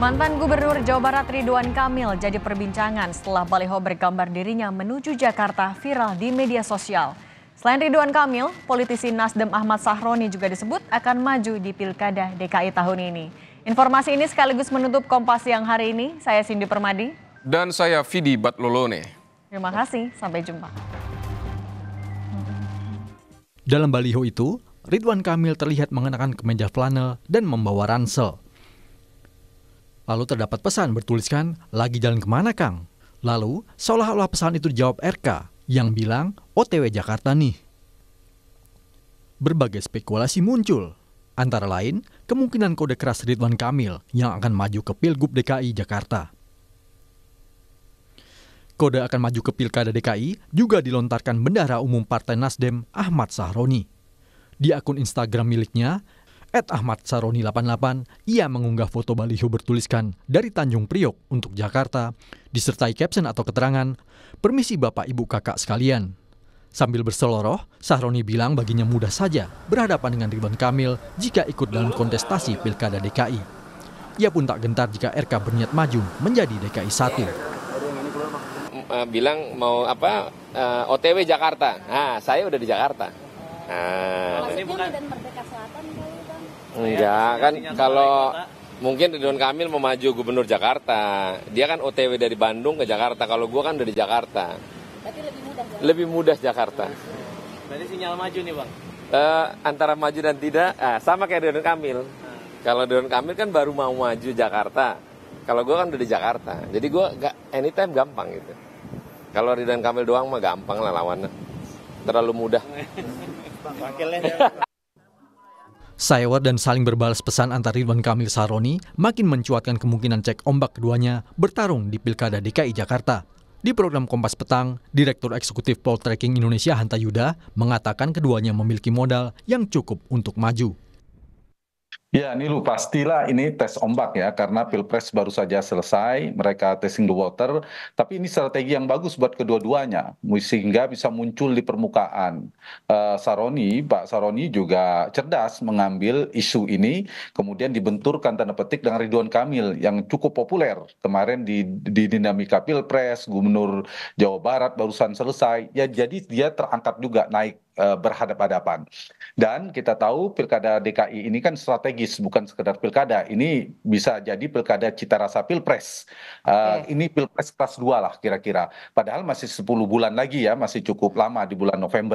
Mantan Gubernur Jawa Barat Ridwan Kamil jadi perbincangan setelah baliho bergambar dirinya menuju Jakarta viral di media sosial. Selain Ridwan Kamil, politisi Nasdem Ahmad Sahroni juga disebut akan maju di Pilkada DKI tahun ini. Informasi ini sekaligus menutup kompas yang hari ini. Saya Cindy Permadi. Dan saya Fidi Batlolone. Terima kasih, sampai jumpa. Dalam baliho itu, Ridwan Kamil terlihat mengenakan kemeja flanel dan membawa ransel. Lalu terdapat pesan bertuliskan, lagi jalan kemana Kang? Lalu, seolah-olah pesan itu dijawab RK yang bilang, OTW Jakarta nih. Berbagai spekulasi muncul, antara lain kemungkinan kode keras Ridwan Kamil yang akan maju ke Pilgub DKI Jakarta. Kode akan maju ke Pilkada DKI juga dilontarkan Bendahara Umum Partai Nasdem Ahmad Sahroni. Di akun Instagram miliknya, At Ahmad Saroni 88, ia mengunggah foto baliho bertuliskan dari Tanjung Priok untuk Jakarta, disertai caption atau keterangan, permisi bapak ibu kakak sekalian. Sambil berseloroh, Sahroni bilang baginya mudah saja berhadapan dengan Ridwan Kamil jika ikut dalam kontestasi Pilkada DKI. Ia pun tak gentar jika RK berniat maju menjadi DKI satu eh, Bilang mau apa eh, OTW Jakarta. Nah, saya udah di Jakarta. Nah, Enggak, kan kalau mungkin Ridwan Kamil memaju gubernur Jakarta. Dia kan OTW dari Bandung ke Jakarta. Kalau gue kan dari Jakarta. Tapi lebih mudah. Jakarta. Lebih mudah Jakarta. Berarti sinyal maju nih bang. Uh, antara maju dan tidak, uh, sama kayak Ridwan Kamil. Hmm. Kalau Ridwan Kamil kan baru mau maju Jakarta. Kalau gue kan udah di Jakarta. Jadi gue gak anytime gampang gitu. Kalau Ridwan Kamil doang mah gampang lah lawannya. Terlalu mudah. Wakilnya. Saywar dan saling berbalas pesan antar Ridwan Kamil Saroni makin mencuatkan kemungkinan cek ombak keduanya bertarung di Pilkada DKI Jakarta. Di program Kompas Petang, Direktur Eksekutif Poltreking Indonesia Hanta Yuda mengatakan keduanya memiliki modal yang cukup untuk maju. Ya, ini lu pastilah ini tes ombak ya, karena Pilpres baru saja selesai, mereka testing the water, tapi ini strategi yang bagus buat kedua-duanya, sehingga bisa muncul di permukaan. Uh, Saroni, Pak Saroni juga cerdas mengambil isu ini, kemudian dibenturkan tanda petik dengan Ridwan Kamil yang cukup populer kemarin di, di dinamika Pilpres, Gubernur Jawa Barat barusan selesai, ya jadi dia terangkat juga naik Eh, berhadapan dan kita tahu pilkada DKI ini kan strategis bukan sekedar pilkada ini bisa jadi pilkada cita rasa pilpres eh, okay. uh, ini pilpres kelas 2 lah kira-kira padahal masih 10 bulan lagi ya masih cukup lama di bulan November